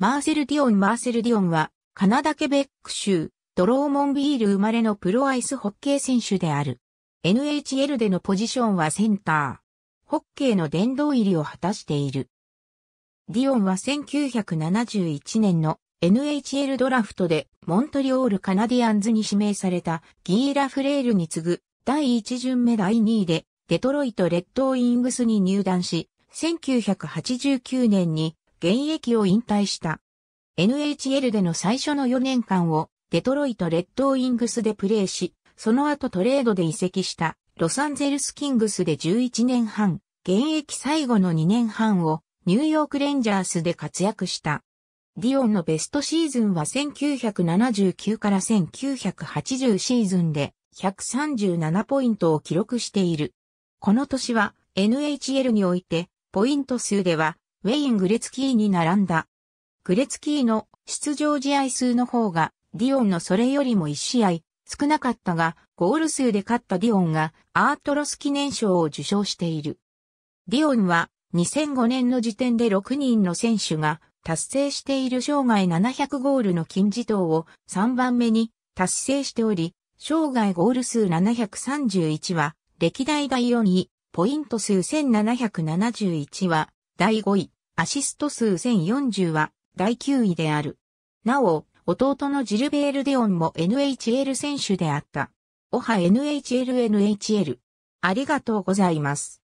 マーセル・ディオン・マーセル・ディオンは、カナダ・ケベック州、ドローモンビール生まれのプロアイスホッケー選手である。NHL でのポジションはセンター。ホッケーの殿堂入りを果たしている。ディオンは1971年の NHL ドラフトでモントリオール・カナディアンズに指名されたギーラ・フレールに次ぐ第1巡目第2位でデトロイト・レッドウィングスに入団し、1989年に現役を引退した。NHL での最初の4年間をデトロイト・レッドウィングスでプレーし、その後トレードで移籍したロサンゼルス・キングスで11年半、現役最後の2年半をニューヨーク・レンジャースで活躍した。ディオンのベストシーズンは1979から1980シーズンで137ポイントを記録している。この年は NHL においてポイント数ではウェイン・グレツキーに並んだ。グレツキーの出場試合数の方が、ディオンのそれよりも1試合少なかったが、ゴール数で勝ったディオンがアートロス記念賞を受賞している。ディオンは2005年の時点で6人の選手が達成している生涯700ゴールの金字塔を3番目に達成しており、生涯ゴール数731は歴代第4位、ポイント数1771は第5位、アシスト数1040は第9位である。なお、弟のジルベール・デオンも NHL 選手であった。おは NHLNHL。ありがとうございます。